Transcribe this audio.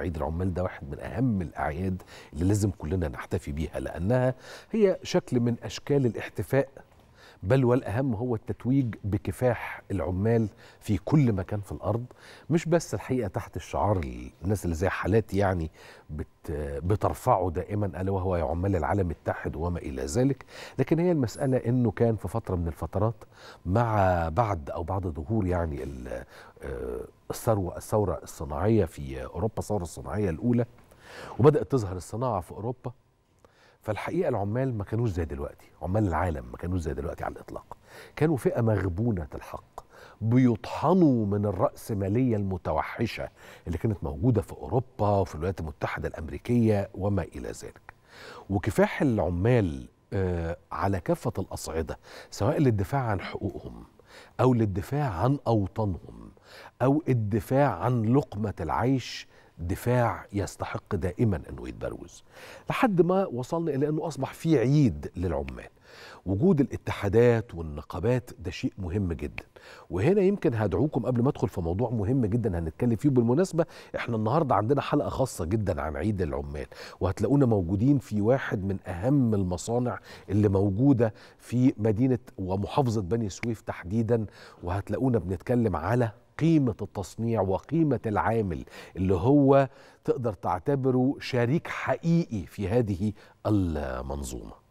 عيد العمال ده واحد من أهم الأعياد اللي لازم كلنا نحتفي بيها لأنها هي شكل من أشكال الاحتفاء بل والاهم هو التتويج بكفاح العمال في كل مكان في الارض مش بس الحقيقه تحت الشعار الناس اللي زي حالاتي يعني بت بترفعه دائما الا وهو يا عمال العالم التحد وما الى ذلك لكن هي المساله انه كان في فتره من الفترات مع بعد او بعد ظهور يعني آه، الثروه الثوره الصناعيه في اوروبا الثوره الصناعيه الاولى وبدات تظهر الصناعه في اوروبا فالحقيقه العمال ما كانوش زي دلوقتي عمال العالم ما كانوش زي دلوقتي على الاطلاق كانوا فئه مغبونه الحق بيطحنوا من الرأسمالية المتوحشة اللي كانت موجودة في أوروبا وفي الولايات المتحدة الأمريكية وما إلى ذلك وكفاح العمال آه، على كافة الأصعدة سواء للدفاع عن حقوقهم أو للدفاع عن أوطانهم أو الدفاع عن لقمة العيش دفاع يستحق دائما أنه يتبروز لحد ما وصلنا إلى أنه أصبح في عيد للعمال وجود الاتحادات والنقابات ده شيء مهم جدا وهنا يمكن هدعوكم قبل ما ادخل في موضوع مهم جدا هنتكلم فيه بالمناسبه احنا النهارده عندنا حلقه خاصه جدا عن عيد العمال وهتلاقونا موجودين في واحد من اهم المصانع اللي موجوده في مدينه ومحافظه بني سويف تحديدا وهتلاقونا بنتكلم على قيمة التصنيع وقيمة العامل اللي هو تقدر تعتبره شريك حقيقي في هذه المنظومة